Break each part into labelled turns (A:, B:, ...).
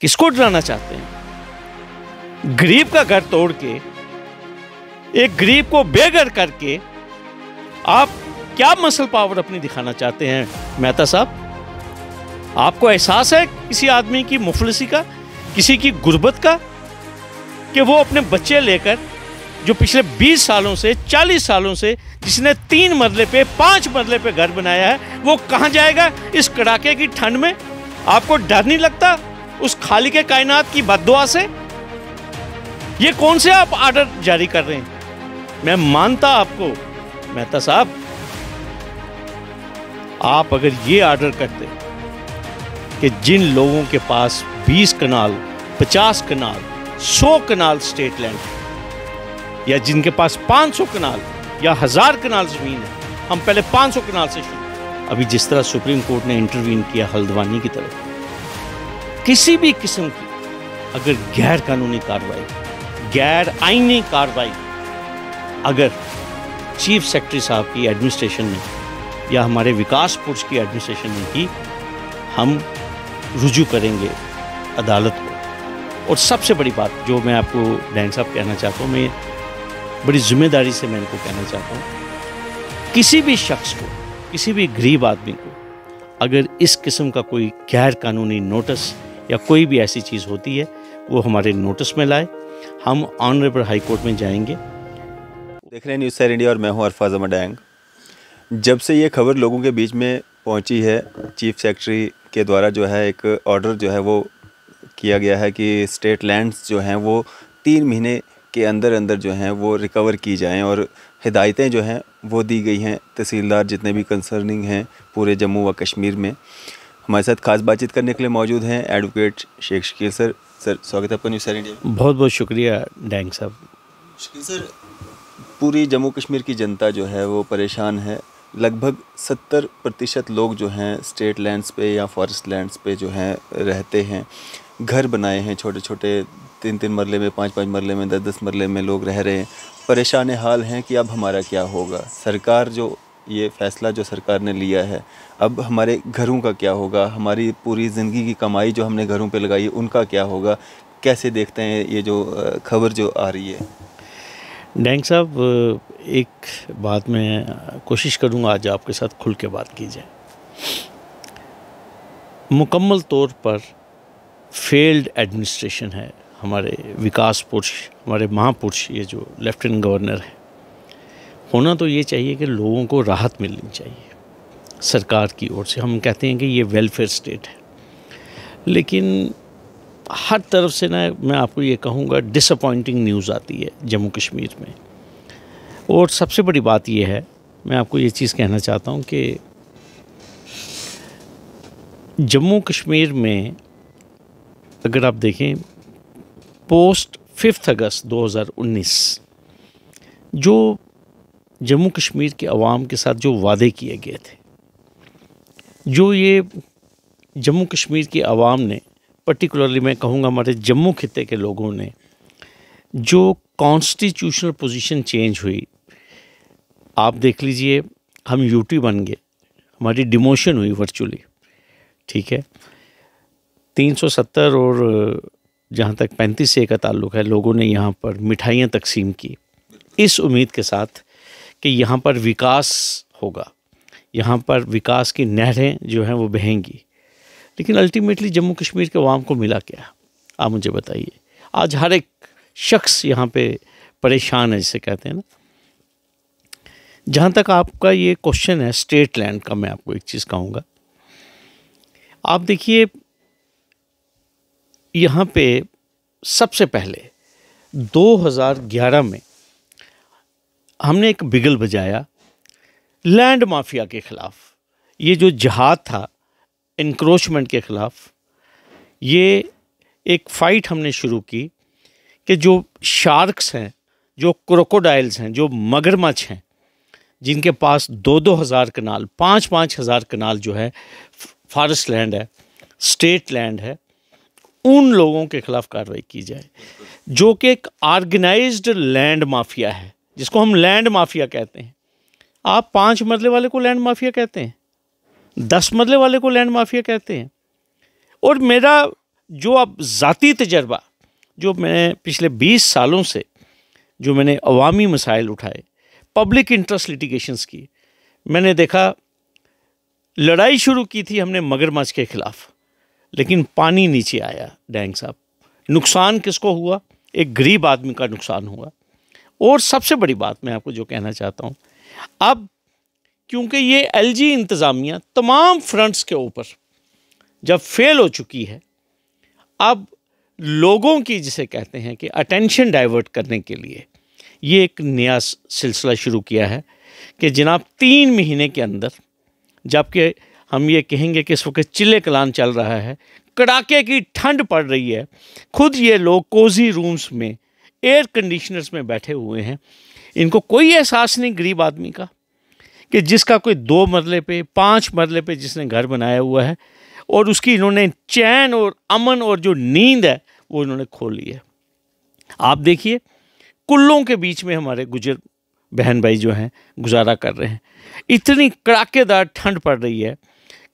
A: किसको डराना चाहते हैं गरीब का घर तोड़ के एक गरीब को बेघर करके आप क्या मसल पावर अपनी दिखाना चाहते हैं मेहता साहब आपको एहसास है किसी आदमी की मुफलसी का किसी की गुर्बत का कि वो अपने बच्चे लेकर जो पिछले 20 सालों से 40 सालों से जिसने तीन मरले पे पांच मरले पे घर बनाया है वो कहाँ जाएगा इस कड़ाके की ठंड में आपको डर नहीं लगता उस खाली के कायनात की बददुआ से ये कौन से आप आर्डर जारी कर रहे हैं मैं मानता आपको मेहता साहब आप अगर ये आर्डर करते कि जिन लोगों के पास 20 कनाल 50 कनाल 100 कनाल स्टेट लैंड या जिनके पास 500 कनाल या हज़ार कनाल ज़मीन है हम पहले 500 कनाल से शुरू अभी जिस तरह सुप्रीम कोर्ट ने इंटरवीन किया हल्द्वानी की तरफ किसी भी किस्म की अगर गैर कानूनी कार्रवाई गैर आईनी कार्रवाई अगर चीफ सेक्रेटरी साहब की एडमिनिस्ट्रेशन ने या हमारे विकास पुरुष की एडमिनिस्ट्रेशन ने की हम रुजू करेंगे अदालत को और सबसे बड़ी बात जो मैं आपको डैन साहब कहना चाहता हूँ मैं बड़ी जिम्मेदारी से मैं इनको कहना चाहता हूँ किसी भी शख्स को किसी भी गरीब आदमी को अगर इस किस्म का कोई गैर कानूनी नोटिस या कोई भी ऐसी चीज़ होती है वो हमारे नोटिस में लाए हम ऑनरेबल हाई कोर्ट में जाएंगे
B: देख रहे हैं न्यूज़ सैर इंडिया और मैं हूं अरफाज अमर डैंग जब से ये खबर लोगों के बीच में पहुंची है चीफ सेक्रेटरी के द्वारा जो है एक ऑर्डर जो है वो किया गया है कि स्टेट लैंड्स जो हैं वो तीन महीने के अंदर अंदर जो हैं वो रिकवर की जाएं और हिदायतें जो हैं वो दी गई हैं तहसीलदार जितने भी कंसर्निंग हैं पूरे जम्मू व कश्मीर में हमारे साथ खास बातचीत करने के लिए मौजूद हैं advocate Sheikh Shakeel sir sir स्वागत है आपका न्यूज़ इंडिया बहुत बहुत शुक्रिया डैंग साहब शकील सर पूरी जम्मू कश्मीर की जनता जो है वो परेशान है लगभग सत्तर प्रतिशत लोग जो हैं स्टेट लैंड्स पे या फॉरेस्ट लैंड्स पे जो हैं रहते हैं घर बनाए हैं छोटे छोटे तीन तीन मरले में पाँच पाँच मरले में दस दस मरले में लोग रह रहे हैं परेशान हाल हैं कि अब हमारा क्या होगा सरकार जो ये फ़ैसला जो सरकार ने लिया है अब हमारे घरों का क्या होगा हमारी पूरी ज़िंदगी की कमाई जो हमने घरों पे लगाई है उनका क्या होगा कैसे देखते हैं ये जो खबर जो आ रही है डैंग साहब एक बात मैं कोशिश करूँगा आज आपके
A: साथ खुल के बात की जाए मुकम्मल तौर पर फेल्ड एडमिनिस्ट्रेशन है हमारे विकास पुरुष हमारे महापुरुष ये जो लेफ्टिनेंट गवर्नर हैं होना तो ये चाहिए कि लोगों को राहत मिलनी चाहिए सरकार की ओर से हम कहते हैं कि ये वेलफेयर स्टेट है लेकिन हर तरफ से ना मैं आपको ये कहूँगा डिसअपॉइंटिंग न्यूज़ आती है जम्मू कश्मीर में और सबसे बड़ी बात यह है मैं आपको ये चीज़ कहना चाहता हूँ कि जम्मू कश्मीर में अगर आप देखें पोस्ट फिफ्थ अगस्त 2019 जो जम्मू कश्मीर के अवाम के साथ जो वादे किए गए थे जो ये जम्मू कश्मीर के अवाम ने पर्टिकुलरली मैं कहूँगा हमारे जम्मू खत्े के लोगों ने जो कॉन्स्टिट्यूशनल पोजीशन चेंज हुई आप देख लीजिए हम यूटी बन गए हमारी डिमोशन हुई वर्चुअली ठीक है 370 और जहाँ तक पैंतीस से का ताल्लुक है लोगों ने यहाँ पर मिठाइयाँ तकसीम की इस उम्मीद के साथ कि यहाँ पर विकास होगा यहाँ पर विकास की नहरें जो हैं वो बहेंगी लेकिन अल्टीमेटली जम्मू कश्मीर के आवाम को मिला क्या आप मुझे बताइए आज हर एक शख्स यहाँ पे परेशान है जिसे कहते हैं ना जहाँ तक आपका ये क्वेश्चन है स्टेट लैंड का मैं आपको एक चीज़ कहूँगा आप देखिए यहाँ पे सबसे पहले 2011 में हमने एक बिगल बजाया लैंड माफिया के ख़िलाफ़ ये जो जहाद था इनक्रोचमेंट के ख़िलाफ़ ये एक फ़ाइट हमने शुरू की कि जो शार्क्स हैं जो क्रोकोडाइल्स हैं जो मगरमच्छ हैं जिनके पास दो दो हज़ार कनाल पाँच पाँच हज़ार कनाल जो है फॉरेस्ट लैंड है स्टेट लैंड है उन लोगों के ख़िलाफ़ कार्रवाई की जाए जो कि एक आर्गेनाइज्ड लैंड माफिया है जिसको हम लैंड माफिया कहते हैं आप पाँच मरले वाले को लैंड माफिया कहते हैं दस मरले वाले को लैंड माफिया कहते हैं और मेरा जो अब ज़ाती तजर्बा जो मैंने पिछले बीस सालों से जो मैंने अवामी मसाइल उठाए पब्लिक इंटरेस्ट लिटिगेशंस की मैंने देखा लड़ाई शुरू की थी हमने मगरमच्छ के ख़िलाफ़ लेकिन पानी नीचे आया डैंग साहब नुकसान किसको हुआ एक गरीब आदमी का नुकसान हुआ और सबसे बड़ी बात मैं आपको जो कहना चाहता हूँ अब क्योंकि ये एलजी इंतज़ामिया तमाम फ्रंट्स के ऊपर जब फेल हो चुकी है अब लोगों की जिसे कहते हैं कि अटेंशन डाइवर्ट करने के लिए ये एक नया सिलसिला शुरू किया है कि जनाब तीन महीने के अंदर जबकि हम ये कहेंगे कि इस वक्त चिल्ले कलान चल रहा है कड़ाके की ठंड पड़ रही है खुद ये लोग कोजी रूम्स में एयर कंडीशनर्स में बैठे हुए हैं इनको कोई एहसास नहीं गरीब आदमी का कि जिसका कोई दो मरले पे पांच मरले पे जिसने घर बनाया हुआ है और उसकी इन्होंने चैन और अमन और जो नींद है वो इन्होंने खो ली है आप देखिए कुल्लों के बीच में हमारे गुजर बहन भाई जो हैं गुजारा कर रहे हैं इतनी कड़ाकेदार ठंड पड़ रही है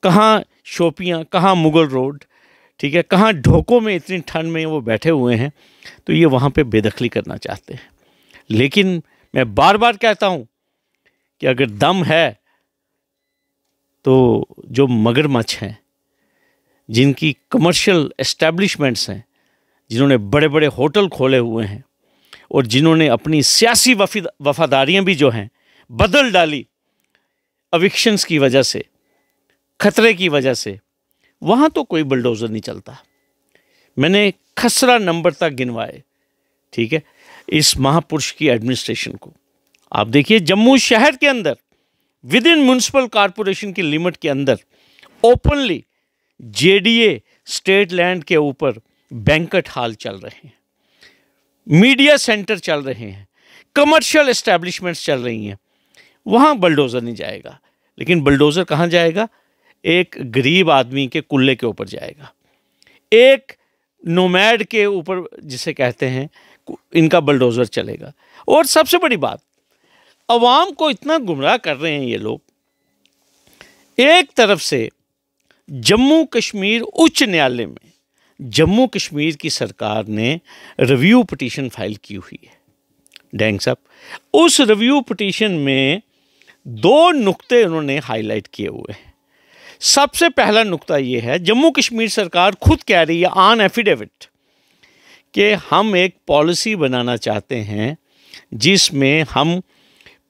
A: कहाँ शोपियाँ कहाँ मुग़ल रोड ठीक है कहाँ ढोकों में इतनी ठंड में वो बैठे हुए हैं तो ये वहाँ पे बेदखली करना चाहते हैं लेकिन मैं बार बार कहता हूँ कि अगर दम है तो जो मगरमच्छ हैं जिनकी कमर्शियल एस्टेब्लिशमेंट्स हैं जिन्होंने बड़े बड़े होटल खोले हुए हैं और जिन्होंने अपनी सियासी वफादारियाँ भी जो हैं बदल डाली अविक्शंस की वजह से खतरे की वजह से वहाँ तो कोई बुलडोज़र नहीं चलता मैंने खसरा नंबर तक गिनवाए ठीक है इस महापुरुष की एडमिनिस्ट्रेशन को आप देखिए जम्मू शहर के अंदर विद इन म्यूनसिपल कॉरपोरेशन की लिमिट के अंदर ओपनली जेडीए स्टेट लैंड के ऊपर बैंकट हॉल चल रहे हैं मीडिया सेंटर चल रहे हैं कमर्शियल एस्टेब्लिशमेंट्स चल रही हैं वहाँ बलडोज़र नहीं जाएगा लेकिन बलडोज़र कहाँ जाएगा एक गरीब आदमी के कुल्ले के ऊपर जाएगा एक नोमैड के ऊपर जिसे कहते हैं इनका बलडोज़र चलेगा और सबसे बड़ी बात अवाम को इतना गुमराह कर रहे हैं ये लोग एक तरफ से जम्मू कश्मीर उच्च न्यायालय में जम्मू कश्मीर की सरकार ने रिव्यू पटिशन फाइल की हुई है डेंग साहब उस रिव्यू पटिशन में दो नुक्ते उन्होंने हाईलाइट किए हुए हैं सबसे पहला नुकता ये है जम्मू कश्मीर सरकार खुद कह रही है आन एफिडेविट कि हम एक पॉलिसी बनाना चाहते हैं जिसमें हम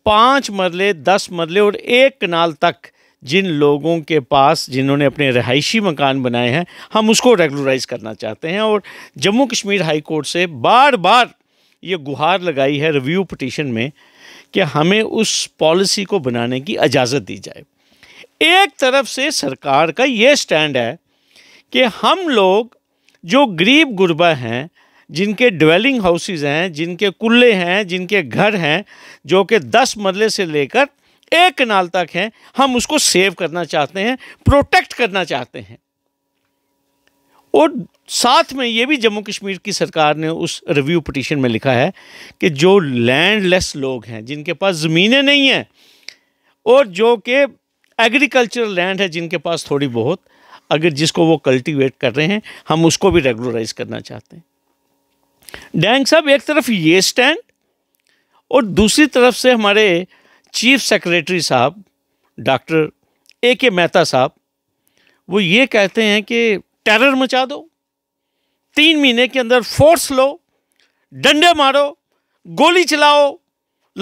A: पाँच मरले दस मरले और एक कनाल तक जिन लोगों के पास जिन्होंने अपने रहायशी मकान बनाए हैं हम उसको रेगुलराइज करना चाहते हैं और जम्मू कश्मीर हाई कोर्ट से बार बार ये गुहार लगाई है रिव्यू पटिशन में कि हमें उस पॉलिसी को बनाने की इजाज़त दी जाए एक तरफ से सरकार का ये स्टैंड है कि हम लोग जो गरीब गुरबा हैं जिनके डवेलिंग हाउसेज हैं जिनके कुल्ले हैं जिनके घर हैं जो कि दस मरले से लेकर एक कनाल तक हैं हम उसको सेव करना चाहते हैं प्रोटेक्ट करना चाहते हैं और साथ में ये भी जम्मू कश्मीर की सरकार ने उस रिव्यू पटिशन में लिखा है कि जो लैंडलेस लोग हैं जिनके पास ज़मीनें नहीं हैं और जो कि एग्रीकल्चरल लैंड है जिनके पास थोड़ी बहुत अगर जिसको वो कल्टीवेट कर रहे हैं हम उसको भी रेगुलराइज करना चाहते हैं डैंग साहब एक तरफ ये स्टैंड और दूसरी तरफ से हमारे चीफ सेक्रेटरी साहब डॉक्टर ए के मेहता साहब वो ये कहते हैं कि टेरर मचा दो तीन महीने के अंदर फोर्स लो डंडे मारो गोली चलाओ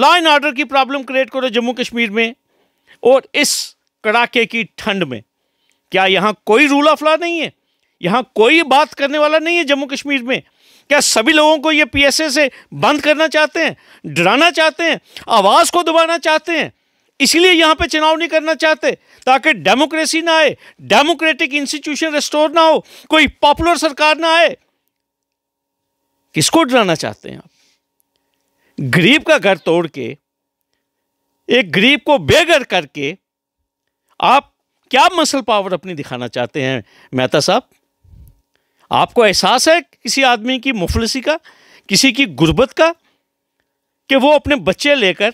A: लॉ एंड ऑर्डर की प्रॉब्लम क्रिएट करो जम्मू कश्मीर में और इस कड़ाके की ठंड में क्या यहाँ कोई रूल ऑफ लॉ नहीं है यहाँ कोई बात करने वाला नहीं है जम्मू कश्मीर में क्या सभी लोगों को ये पीएसए से बंद करना चाहते हैं डराना चाहते हैं आवाज़ को दबाना चाहते हैं इसलिए यहाँ पे चुनाव नहीं करना चाहते ताकि डेमोक्रेसी ना आए डेमोक्रेटिक इंस्टीट्यूशन रिस्टोर ना हो कोई पॉपुलर सरकार ना आए किसको डराना चाहते हैं आप गरीब का घर तोड़ के एक गरीब को बेघर करके आप क्या मसल पावर अपनी दिखाना चाहते हैं मेहता साहब आपको एहसास है किसी आदमी की मुफलसी का किसी की गुर्बत का कि वो अपने बच्चे लेकर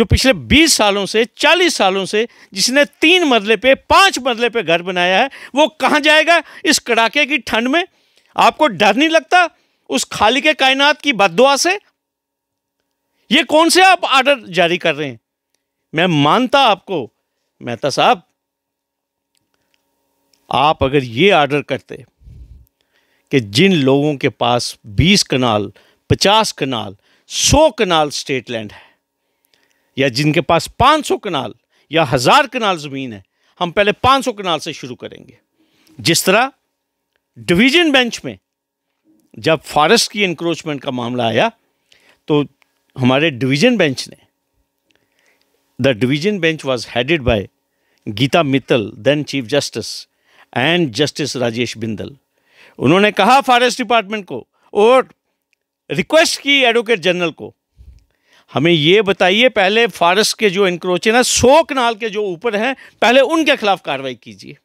A: जो पिछले 20 सालों से 40 सालों से जिसने तीन मरले पे पांच मरले पे घर बनाया है वो कहाँ जाएगा इस कड़ाके की ठंड में आपको डर नहीं लगता उस खाली के कायनात की बदुआ से ये कौन से आप आर्डर जारी कर रहे हैं मैं मानता आपको मेहता साहब आप अगर ये आर्डर करते कि जिन लोगों के पास 20 कनाल 50 कनाल 100 कनाल स्टेट लैंड है या जिनके पास 500 कनाल या हज़ार कनाल ज़मीन है हम पहले 500 कनाल से शुरू करेंगे जिस तरह डिवीजन बेंच में जब फॉरेस्ट की इंक्रोचमेंट का मामला आया तो हमारे डिवीजन बेंच ने The division bench was headed by Geeta Mittal then chief justice and justice Rajesh Bindal उन्होंने कहा फॉरेस्ट डिपार्टमेंट को और रिक्वेस्ट की एडवोकेट जनरल को हमें ये बताइए पहले फॉरेस्ट के जो इंक्रोचर है सौ कनाल के जो ऊपर हैं पहले उनके खिलाफ कार्रवाई कीजिए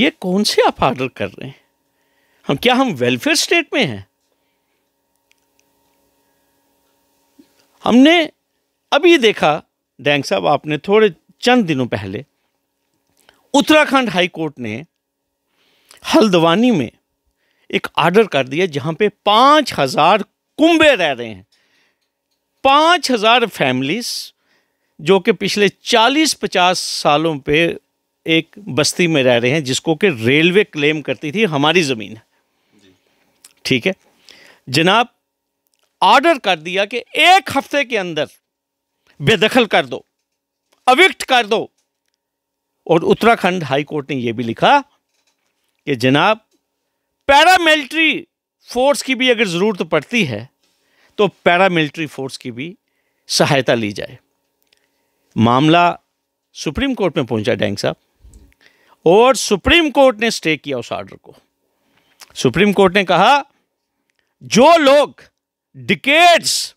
A: ये कौन से आप ऑर्डर कर रहे हैं हम क्या हम वेलफेयर स्टेट में हैं हमने अभी देखा डैंग साहब आपने थोड़े चंद दिनों पहले उत्तराखंड हाई कोर्ट ने हल्द्वानी में एक आर्डर कर दिया जहां पे पांच हज़ार कुंभे रह रहे हैं पांच हज़ार फैमिलीज़ जो कि पिछले चालीस पचास सालों पे एक बस्ती में रह रहे हैं जिसको कि रेलवे क्लेम करती थी हमारी ज़मीन है ठीक है जनाब आर्डर कर दिया कि एक हफ्ते के अंदर बेदखल कर दो अविक्त कर दो और उत्तराखंड हाई कोर्ट ने यह भी लिखा कि जनाब पैरामिलिट्री फोर्स की भी अगर ज़रूरत पड़ती है तो पैरामिलिट्री फोर्स की भी सहायता ली जाए मामला सुप्रीम कोर्ट में पहुंचा डैंग साहब और सुप्रीम कोर्ट ने स्टे किया उस ऑर्डर को सुप्रीम कोर्ट ने कहा जो लोग डिकेट्स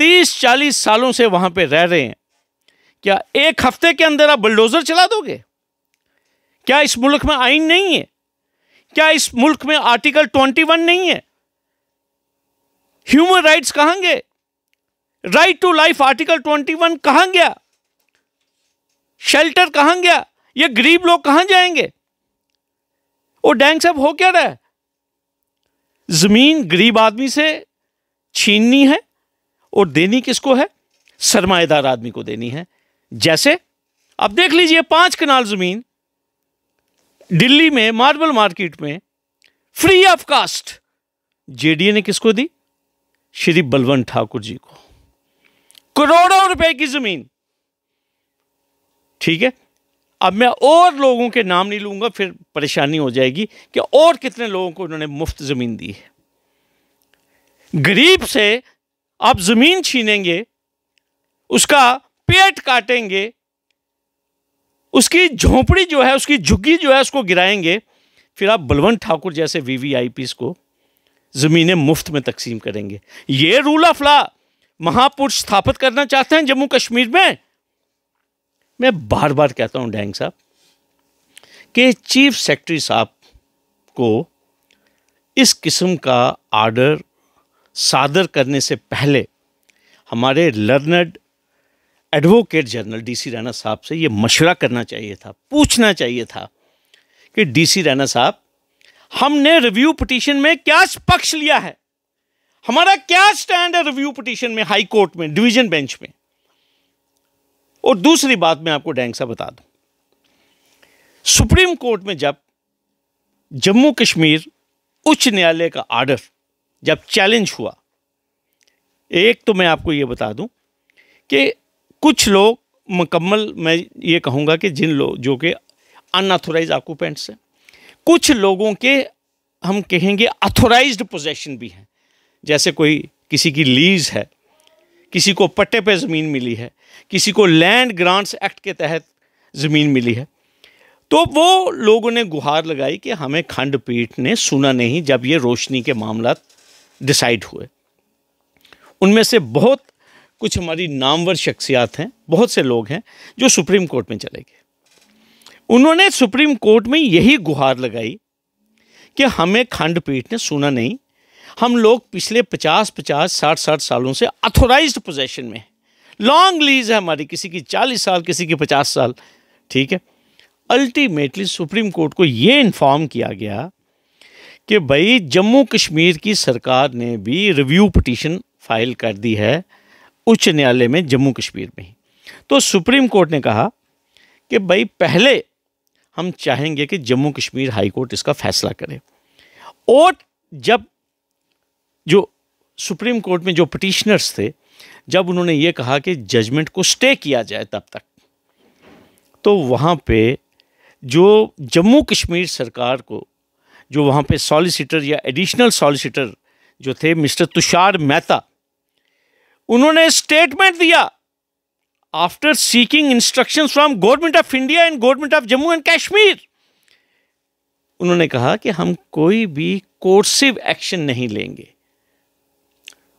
A: तीस चालीस सालों से वहां पे रह रहे हैं क्या एक हफ्ते के अंदर आप बुलडोज़र चला दोगे क्या इस मुल्क में आइन नहीं है क्या इस मुल्क में आर्टिकल ट्वेंटी वन नहीं है ह्यूमन राइट्स कहां गए right to life article twenty one कहां गया शेल्टर कहां गया ये गरीब लोग कहां जाएंगे वो डैंग साहब हो क्या रहा है जमीन गरीब आदमी से छीननी है और देनी किसको है सरमाएदार आदमी को देनी है जैसे अब देख लीजिए पांच कनाल जमीन दिल्ली में मार्बल मार्केट में फ्री ऑफ कास्ट जेडीए ने किसको दी श्री बलवंत ठाकुर जी को करोड़ों रुपए की जमीन ठीक है अब मैं और लोगों के नाम नहीं लूंगा फिर परेशानी हो जाएगी कि और कितने लोगों को उन्होंने मुफ्त जमीन दी है गरीब से आप ज़मीन छीनेंगे उसका पेट काटेंगे उसकी झोंपड़ी जो है उसकी झुग्गी जो है उसको गिराएंगे फिर आप बलवंत ठाकुर जैसे वी वी आई पी को ज़मीनें मुफ्त में तकसीम करेंगे ये रूल ऑफ लॉ महापुरुष स्थापित करना चाहते हैं जम्मू कश्मीर में मैं बार बार कहता हूं डैंग साहब कि चीफ सेक्रेटरी साहब को इस किस्म का आर्डर सादर करने से पहले हमारे learned advocate general DC Rana साहब से ये मशवरा करना चाहिए था पूछना चाहिए था कि डीसी राणा साहब हमने रिव्यू पटिशन में क्या पक्ष लिया है हमारा क्या स्टैंड है रिव्यू पटिशन में हाई कोर्ट में डिवीजन बेंच में और दूसरी बात मैं आपको डैंग सा बता दूं सुप्रीम कोर्ट में जब जम्मू कश्मीर उच्च न्यायालय का आर्डर जब चैलेंज हुआ एक तो मैं आपको ये बता दूं कि कुछ लोग मुकम्मल मैं ये कहूँगा कि जिन लोग जो कि अनऑथोराइज ऑक्यूपेंट्स हैं कुछ लोगों के हम कहेंगे अथोराइज पोजेशन भी हैं जैसे कोई किसी की लीज़ है किसी को पट्टे पे ज़मीन मिली है किसी को लैंड ग्रांट्स एक्ट के तहत ज़मीन मिली है तो वो लोगों ने गुहार लगाई कि हमें खंडपीठ ने सुना नहीं जब ये रोशनी के मामला डिसाइड हुए उनमें से बहुत कुछ हमारी नामवर शख्सियात हैं बहुत से लोग हैं जो सुप्रीम कोर्ट में चले गए उन्होंने सुप्रीम कोर्ट में यही गुहार लगाई कि हमें खंडपीठ ने सुना नहीं हम लोग पिछले पचास पचास साठ साठ सालों से अथोराइज पोजेशन में हैं लॉन्ग लीज है हमारी किसी की चालीस साल किसी की पचास साल ठीक है अल्टीमेटली सुप्रीम कोर्ट को ये इन्फॉर्म किया गया कि भाई जम्मू कश्मीर की सरकार ने भी रिव्यू पटिशन फाइल कर दी है उच्च न्यायालय में जम्मू कश्मीर में ही तो सुप्रीम कोर्ट ने कहा कि भाई पहले हम चाहेंगे कि जम्मू कश्मीर हाई कोर्ट इसका फैसला करे और जब जो सुप्रीम कोर्ट में जो पटिशनर्स थे जब उन्होंने ये कहा कि जजमेंट को स्टे किया जाए तब तक तो वहाँ पे जो जम्मू कश्मीर सरकार को जो वहाँ पे सॉलिसिटर या एडिशनल सॉलिसिटर जो थे मिस्टर तुषार मेहता उन्होंने स्टेटमेंट दिया after seeking instruction from government of India and government of Jammu and Kashmir उन्होंने कहा कि हम कोई भी कोर्सिव एक्शन नहीं लेंगे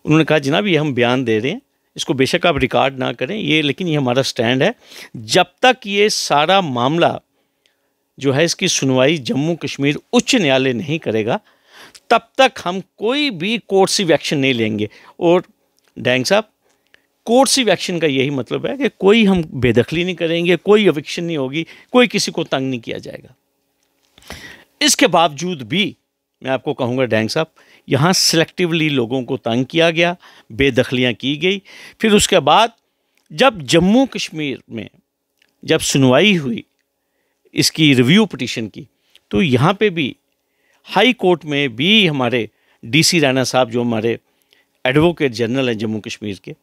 A: उन्होंने कहा जनाब ये हम बयान दे रहे हैं इसको बेशक आप रिकॉर्ड ना करें ये लेकिन ये हमारा स्टैंड है जब तक ये सारा मामला जो है इसकी सुनवाई जम्मू कश्मीर उच्च न्यायालय नहीं करेगा तब तक हम कोई भी कोर्सिव एक्शन नहीं लेंगे और डैंग साहब कोर्सिव एक्शन का यही मतलब है कि कोई हम बेदखली नहीं करेंगे कोई अविक्शन नहीं होगी कोई किसी को तंग नहीं किया जाएगा इसके बावजूद भी मैं आपको कहूँगा डैंग साहब यहाँ सेलेक्टिवली लोगों को तंग किया गया बेदखलियाँ की गई फिर उसके बाद जब जम्मू कश्मीर में जब सुनवाई हुई इसकी रिव्यू पटिशन की तो यहाँ पे भी हाई कोर्ट में भी हमारे डीसी राणा साहब जो हमारे एडवोकेट जनरल हैं जम्मू कश्मीर के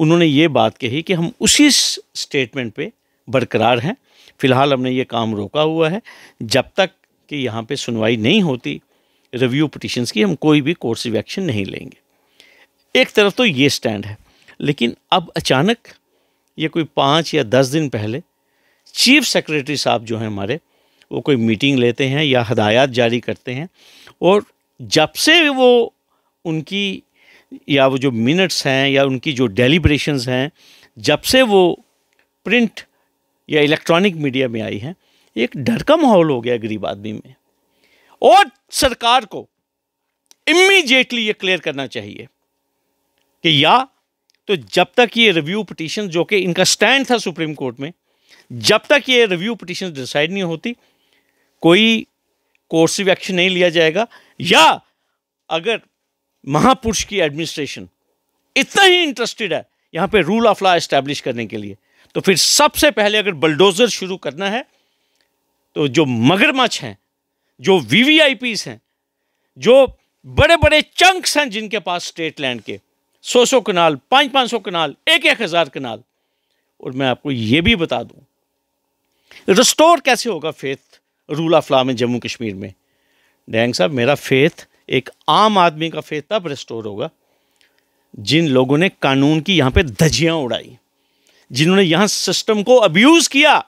A: उन्होंने ये बात कही कि हम उसी स्टेटमेंट पे बरकरार हैं फ़िलहाल हमने ये काम रोका हुआ है जब तक कि यहाँ पे सुनवाई नहीं होती रिव्यू पटिशन्स की हम कोई भी कोर्स एक्शन नहीं लेंगे एक तरफ तो ये स्टैंड है लेकिन अब अचानक ये कोई पाँच या दस दिन पहले चीफ सेक्रेटरी साहब जो हैं हमारे वो कोई मीटिंग लेते हैं या हदायत जारी करते हैं और जब से वो उनकी या वो जो मिनट्स हैं या उनकी जो डेलीब्रेशंस हैं जब से वो प्रिंट या इलेक्ट्रॉनिक मीडिया में आई हैं एक डर का माहौल हो गया गरीब आदमी में और सरकार को इमीजिएटली ये क्लियर करना चाहिए कि या तो जब तक ये रिव्यू पटिशन जो कि इनका स्टैंड था सुप्रीम कोर्ट में जब तक ये रिव्यू पिटिशन डिसाइड नहीं होती कोई कोर्सिव एक्शन नहीं लिया जाएगा या अगर महापुरुष की एडमिनिस्ट्रेशन इतना ही इंटरेस्टेड है यहाँ पे रूल ऑफ लॉ इस्टेब्लिश करने के लिए तो फिर सबसे पहले अगर बलडोज़र शुरू करना है तो जो मगरमच्छ हैं जो वी वी आई हैं जो बड़े बड़े चंक्स हैं जिनके पास स्टेट लैंड के सौ सौ कनाल पाँच पाँच सौ कनाल एक एक हज़ार कनाल और मैं आपको ये भी बता दूं रिस्टोर कैसे होगा फेथ रूल ऑफ लॉ में जम्मू कश्मीर में डैंग साहब मेरा फेथ एक आम आदमी का फेथ तब रिस्टोर होगा जिन लोगों ने कानून की यहां पे धजियां उड़ाई जिन्होंने यहां सिस्टम को अब्यूज़ किया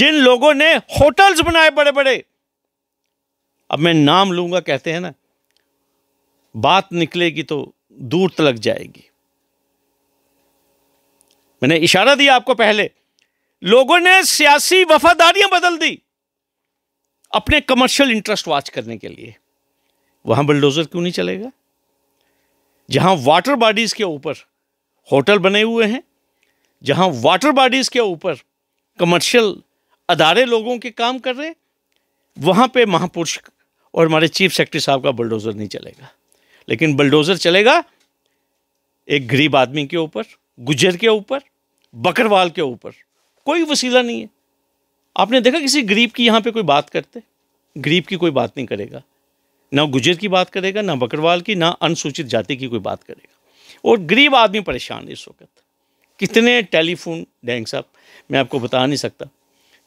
A: जिन लोगों ने होटल्स बनाए बड़े बड़े अब मैं नाम लूंगा कहते हैं ना बात निकलेगी तो दूर तलक जाएगी मैंने इशारा दिया आपको पहले लोगों ने सियासी वफादारियां बदल दी अपने कमर्शियल इंटरेस्ट वाच करने के लिए वहां बुलडोजर क्यों नहीं चलेगा जहां वाटर बॉडीज के ऊपर होटल बने हुए हैं जहां वाटर बॉडीज के ऊपर कमर्शियल अदारे लोगों के काम कर रहे वहां पे महापुरुष और हमारे चीफ सेक्रेटरी साहब का बुलडोजर नहीं चलेगा लेकिन बुलडोजर चलेगा एक गरीब आदमी के ऊपर गुजर के ऊपर बकरवाल के ऊपर कोई वसीला नहीं है आपने देखा किसी गरीब की यहाँ पे कोई बात करते गरीब की कोई बात नहीं करेगा ना गुजर की बात करेगा ना बकरवाल की ना अनुसूचित जाति की कोई बात करेगा और गरीब आदमी परेशान है इस वक्त कितने टेलीफोन डैंग साहब मैं आपको बता नहीं सकता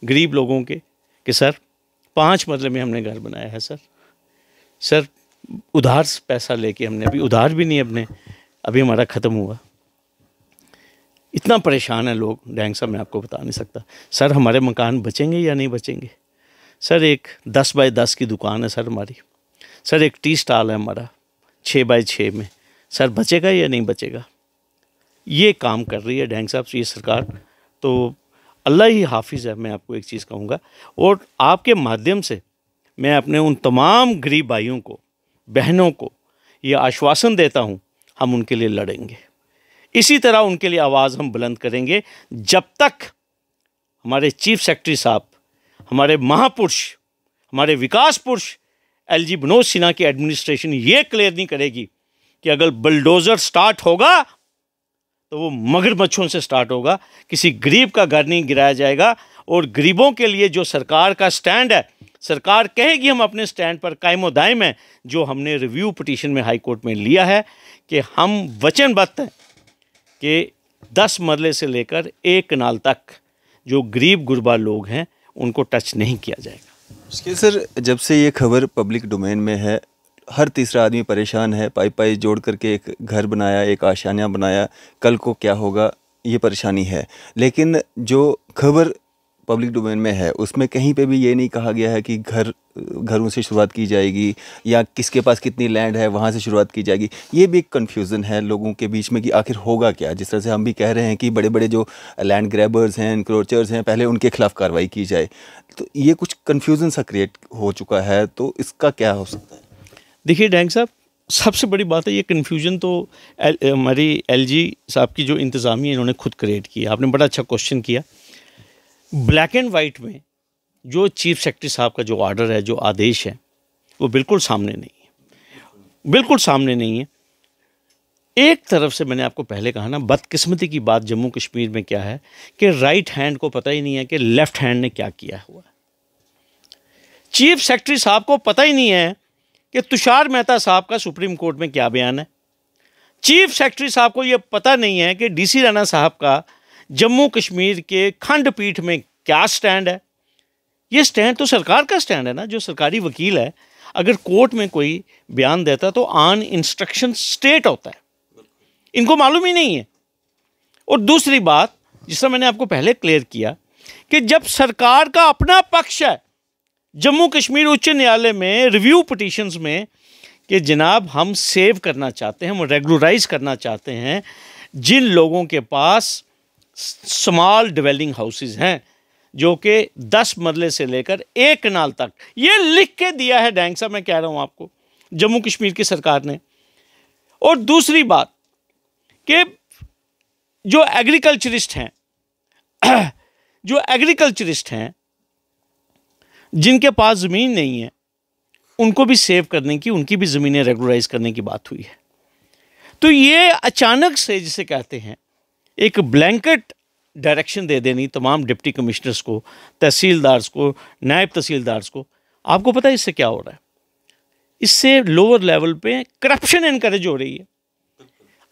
A: गरीब लोगों के कि सर पाँच मरले में हमने घर बनाया है सर सर उधार पैसा लेके हमने अभी उधार भी नहीं अपने अभी हमारा ख़त्म हुआ इतना परेशान है लोग डैंग साहब मैं आपको बता नहीं सकता सर हमारे मकान बचेंगे या नहीं बचेंगे सर एक दस बाय दस की दुकान है सर हमारी सर एक टी स्टॉल है हमारा छः बाय छः में सर बचेगा या नहीं बचेगा ये काम कर रही है डैंग साहब ये सरकार तो अल्लाह ही हाफिज़ है मैं आपको एक चीज़ कहूँगा और आपके माध्यम से मैं अपने उन तमाम गरीब भाइयों को बहनों को ये आश्वासन देता हूँ हम उनके लिए लड़ेंगे इसी तरह उनके लिए आवाज़ हम बुलंद करेंगे जब तक हमारे चीफ सेक्रेटरी साहब हमारे महापुरुष हमारे विकास पुरुष एल जी मनोज सिन्हा की एडमिनिस्ट्रेशन ये क्लियर नहीं करेगी कि अगर बुलडोज़र स्टार्ट होगा तो वो मगरमच्छों से स्टार्ट होगा किसी गरीब का घर नहीं गिराया जाएगा और गरीबों के लिए जो सरकार का स्टैंड है सरकार कहेगी हम अपने स्टैंड पर कायम दायम है जो हमने रिव्यू पटिशन में हाईकोर्ट में लिया है कि हम वचनबद्ध हैं कि दस मरले से लेकर एक कनाल तक जो
B: गरीब गुरबा लोग हैं उनको टच नहीं किया जाएगा उसके सर जब से ये खबर पब्लिक डोमेन में है हर तीसरा आदमी परेशान है पाई पाई जोड़ करके एक घर बनाया एक आशानियाँ बनाया कल को क्या होगा ये परेशानी है लेकिन जो खबर पब्लिक डोमेन में है उसमें कहीं पे भी ये नहीं कहा गया है कि घर घरों से शुरुआत की जाएगी या किसके पास कितनी लैंड है वहाँ से शुरुआत की जाएगी ये भी एक कन्फ्यूज़न है लोगों के बीच में कि आखिर होगा क्या जिस तरह से हम भी कह रहे हैं कि बड़े बड़े जो लैंड ग्रैबर्स हैं इनक्रोचर्स हैं पहले उनके खिलाफ कार्रवाई की जाए तो ये कुछ कन्फ्यूज़न सा क्रिएट हो चुका है तो इसका क्या हो सकता है देखिए डैंग साहब सबसे बड़ी बात है ये कन्फ्यूजन तो
A: हमारी एल जी साहब की जो इंतज़ामी है इन्होंने खुद क्रिएट किया आपने बड़ा अच्छा क्वेश्चन किया ब्लैक एंड वाइट में जो चीफ सेक्रेटरी साहब का जो ऑर्डर है जो आदेश है वो बिल्कुल सामने नहीं है बिल्कुल सामने नहीं है एक तरफ से मैंने आपको पहले कहा ना बदकिस्मती की बात जम्मू कश्मीर में क्या है कि राइट हैंड को पता ही नहीं है कि लेफ्ट हैंड ने क्या किया हुआ है चीफ सेक्रेटरी साहब को पता ही नहीं है कि तुषार मेहता साहब का सुप्रीम कोर्ट में क्या बयान है चीफ सेक्रेटरी साहब को यह पता नहीं है कि डीसी राणा साहब का जम्मू कश्मीर के खंडपीठ में क्या स्टैंड है ये स्टैंड तो सरकार का स्टैंड है ना जो सरकारी वकील है अगर कोर्ट में कोई बयान देता है तो आन इंस्ट्रक्शन स्टेट होता है इनको मालूम ही नहीं है और दूसरी बात जिसका मैंने आपको पहले क्लियर किया कि जब सरकार का अपना पक्ष है जम्मू कश्मीर उच्च न्यायालय में रिव्यू पटिशन्स में कि जनाब हम सेव करना चाहते हैं हम रेगुलराइज करना चाहते हैं जिन लोगों के पास स्मॉल डिवेलिंग हाउसेज हैं जो कि दस मरले से लेकर एक नाल तक ये लिख के दिया है डैंग साहब मैं कह रहा हूँ आपको जम्मू कश्मीर की सरकार ने और दूसरी बात कि जो एग्रीकल्चरिस्ट हैं जो एग्रीकल्चरिस्ट हैं जिनके पास ज़मीन नहीं है उनको भी सेव करने की उनकी भी ज़मीनें रेगुलराइज करने की बात हुई है तो ये अचानक से जिसे कहते हैं एक ब्लैंकेट डायरेक्शन दे देनी तमाम डिप्टी कमिश्नर्स को तहसीलदार्स को नायब तहसीलदार्स को आपको पता है इससे क्या हो रहा है इससे लोअर लेवल पे करप्शन इनक्रेज हो रही है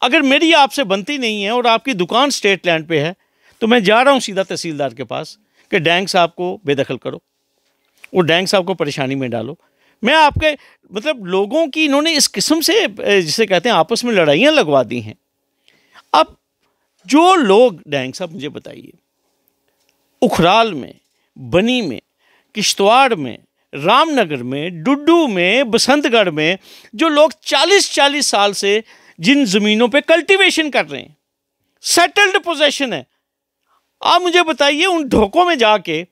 A: अगर मेरी आपसे बनती नहीं है और आपकी दुकान स्टेट लैंड पे है तो मैं जा रहा हूँ सीधा तहसीलदार के पास कि डैंग साहब को बेदखल करो वो डैंग साहब को परेशानी में डालो मैं आपके मतलब लोगों की इन्होंने इस किस्म से जिसे कहते हैं आपस में लड़ाइयाँ लगवा दी हैं अब जो लोग डैंग साहब मुझे बताइए उखराल में बनी में किश्तवाड़ में रामनगर में डुड्डू में बसंतगढ़ में जो लोग 40-40 साल से जिन ज़मीनों पे कल्टीवेशन कर रहे हैं सेटल्ड पोजेशन है आप मुझे बताइए उन ढोकों में जाके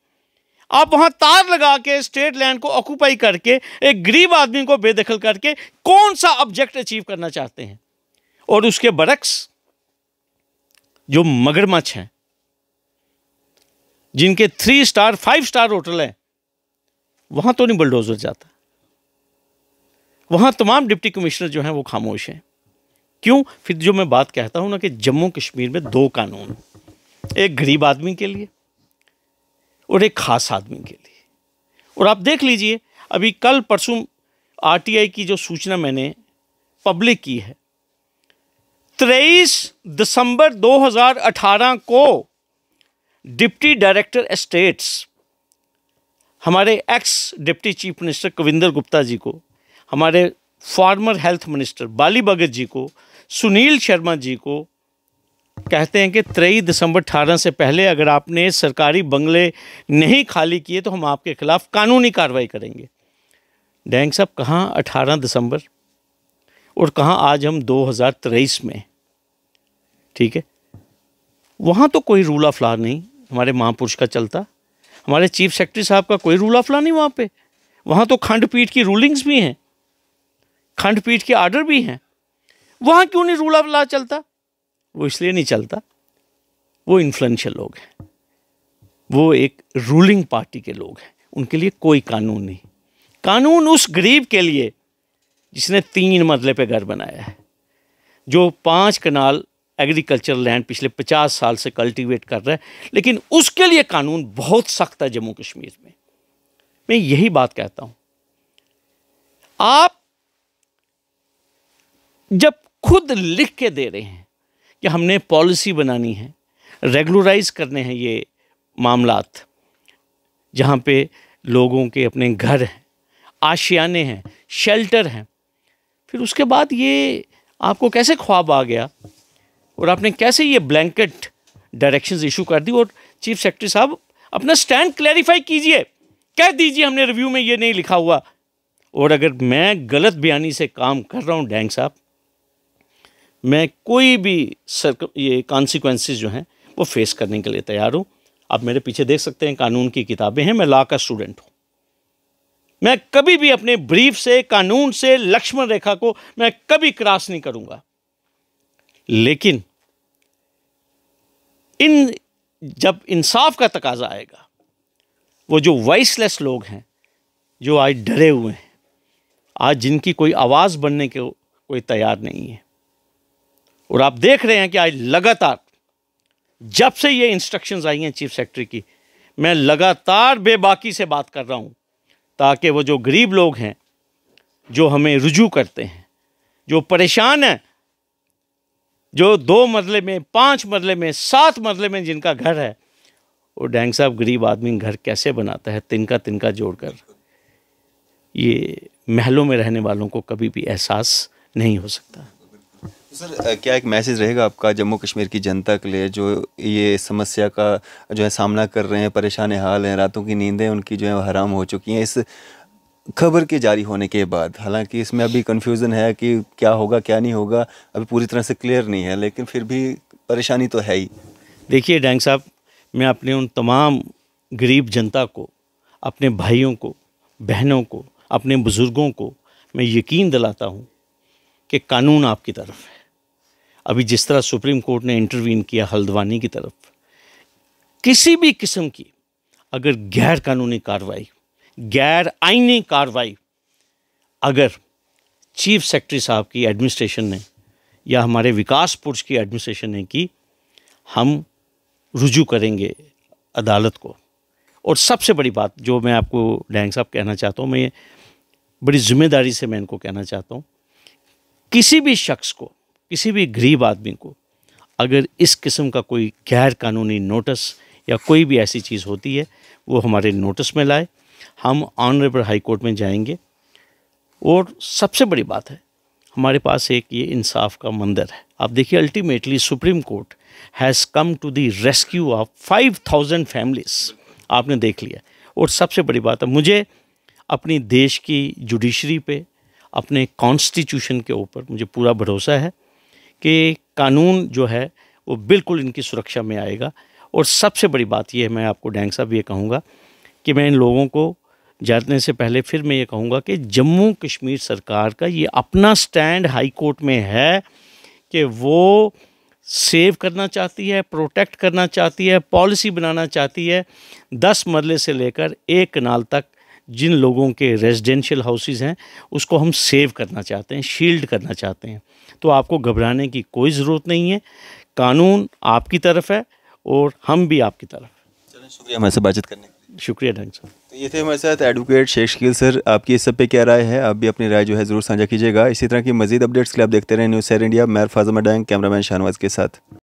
A: आप वहाँ तार लगा के स्टेट लैंड को ऑक्यूपाई करके एक गरीब आदमी को बेदखल करके कौन सा ऑब्जेक्ट अचीव करना चाहते हैं और उसके बरक्स जो मगरमच्छ हैं जिनके three star five star hotel हैं वहां तो नहीं बुलडोज़र जाता वहां तमाम डिप्टी कमिश्नर जो हैं वो खामोश हैं क्यों फिर जो मैं बात कहता हूं ना कि जम्मू कश्मीर में दो कानून एक गरीब आदमी के लिए और एक ख़ास आदमी के लिए और आप देख लीजिए अभी कल परसों आरटीआई की जो सूचना मैंने पब्लिक की है तेईस दिसंबर 2018 को डिप्टी डायरेक्टर एस्टेट्स हमारे ex deputy chief minister Kavinder Gupta ji को हमारे former health minister Bali Bhagat ji को सुनील शर्मा जी को कहते हैं कि तेईस दिसंबर अठारह से पहले अगर आपने सरकारी बंगले नहीं खाली किए तो हम आपके खिलाफ कानूनी कार्रवाई करेंगे डैंग साहब कहाँ अठारह दिसंबर और कहाँ आज हम दो हज़ार तेईस में ठीक है वहाँ तो कोई रूल ऑफ लॉ नहीं हमारे महापुरुष का चलता हमारे चीफ सेक्रेटरी साहब का कोई रूल ऑफ लॉ नहीं वहाँ पे वहाँ तो खंडपीठ की रूलिंग्स भी हैं खंडपीठ के आर्डर भी हैं वहाँ क्यों नहीं रूल ऑफ लॉ चलता वो इसलिए नहीं चलता वो इन्फ्लुएंशियल लोग हैं वो एक रूलिंग पार्टी के लोग हैं उनके लिए कोई कानून नहीं कानून उस गरीब के लिए जिसने तीन मरले पे घर बनाया है जो पांच कनाल एग्रीकल्चर लैंड पिछले 50 साल से कल्टीवेट कर रहा है लेकिन उसके लिए कानून बहुत सख्त है जम्मू कश्मीर में मैं यही बात कहता हूं आप जब खुद लिख के दे रहे हैं कि हमने पॉलिसी बनानी है रेगुलराइज करने हैं ये मामलात जहां पे लोगों के अपने घर हैं आशियाने हैं शेल्टर हैं फिर उसके बाद ये आपको कैसे ख्वाब आ गया और आपने कैसे ये ब्लैंकेट डायरेक्शंस इशू कर दी और चीफ सेक्रेटरी साहब अपना स्टैंड क्लैरिफाई कीजिए कह दीजिए हमने रिव्यू में ये नहीं लिखा हुआ और अगर मैं गलत बयानी से काम कर रहा हूँ डैंग साहब मैं कोई भी सर ये कॉन्सिक्वेंसेस जो हैं वो फेस करने के लिए तैयार हूँ आप मेरे पीछे देख सकते हैं कानून की किताबें हैं मैं लॉ का स्टूडेंट हूँ मैं कभी भी अपने ब्रीफ से कानून से लक्ष्मण रेखा को मैं कभी क्रॉस नहीं करूँगा लेकिन इन जब इंसाफ का तकाजा आएगा वो जो वॉइसलेस लोग हैं जो आज डरे हुए हैं आज जिनकी कोई आवाज़ बनने के कोई तैयार नहीं है और आप देख रहे हैं कि आज लगातार जब से ये इंस्ट्रक्शंस आई हैं चीफ सेक्रेटरी की मैं लगातार बेबाकी से बात कर रहा हूँ ताकि वो जो गरीब लोग हैं जो हमें रुजू करते हैं जो परेशान हैं जो दो मरले में पांच मरले में सात मरले में जिनका घर है वो डैंग साहब गरीब आदमी घर कैसे बनाता है तिनका तिनका जोड़कर ये महलों में रहने वालों को कभी भी एहसास नहीं हो सकता
B: सर क्या एक मैसेज रहेगा आपका जम्मू कश्मीर की जनता के लिए जो ये समस्या का जो है सामना कर रहे हैं परेशान हाल हैं रातों की नींदें उनकी जो है हराम हो चुकी हैं इस खबर के जारी होने के बाद हालांकि इसमें अभी कन्फ्यूज़न है कि क्या होगा क्या नहीं होगा अभी पूरी तरह से क्लियर नहीं है लेकिन फिर भी परेशानी तो है ही देखिए डैंग साहब मैं अपने उन तमाम
A: गरीब जनता को अपने भाइयों को बहनों को अपने बुज़ुर्गों को मैं यकीन दिलाता हूँ कि कानून आपकी तरफ है अभी जिस तरह सुप्रीम कोर्ट ने इंटरवीन किया हल्द्वानी की तरफ किसी भी किस्म की अगर गैर कानूनी कार्रवाई गैर आइनी कार्रवाई अगर चीफ सेक्रेटरी साहब की एडमिनिस्ट्रेशन ने या हमारे विकास पुरुष की एडमिनिस्ट्रेशन ने की हम रुजू करेंगे अदालत को और सबसे बड़ी बात जो मैं आपको डैंग साहब कहना चाहता हूँ मैं बड़ी जिम्मेदारी से मैं इनको कहना चाहता हूँ किसी भी शख्स को किसी भी गरीब आदमी को अगर इस किस्म का कोई गैर कानूनी नोटिस या कोई भी ऐसी चीज़ होती है वो हमारे नोटिस में लाए हम ऑनरेबल हाई कोर्ट में जाएंगे और सबसे बड़ी बात है हमारे पास एक ये इंसाफ का मंदिर है आप देखिए ultimately supreme court has come to the rescue of five thousand families आपने देख लिया और सबसे बड़ी बात है मुझे अपनी देश की जुडिशरी पे अपने कॉन्स्टिट्यूशन के ऊपर मुझे पूरा भरोसा है कि कानून जो है वो बिल्कुल इनकी सुरक्षा में आएगा और सबसे बड़ी बात यह मैं आपको डैंग साहब ये कहूँगा कि मैं इन लोगों को जाने से पहले फिर मैं ये कहूँगा कि जम्मू कश्मीर सरकार का ये अपना स्टैंड हाई कोर्ट में है कि वो सेव करना चाहती है प्रोटेक्ट करना चाहती है पॉलिसी बनाना चाहती है दस मरले से लेकर एक कनाल तक जिन लोगों के रेजिडेंशियल हाउसेज हैं उसको हम सेव करना चाहते हैं शील्ड करना चाहते हैं तो आपको घबराने की कोई ज़रूरत नहीं है कानून आपकी तरफ है और हम भी आपकी तरफ
B: चलें शुक्रिया हमारे से बातचीत करने शुक्रिया ढंग तो ये थे हमारे साथ एडवोकेट शेखकील सर आपकी इस सब पे क्या राय है आप भी अपनी राय जो है ज़रूर साझा कीजिएगा इसी तरह की मजीद अपडेट्स के लिए आप देखते रहें न्यूज़ सैर इंडिया मैं फाजमा डैंग कैमरामैन शाहनवाज के साथ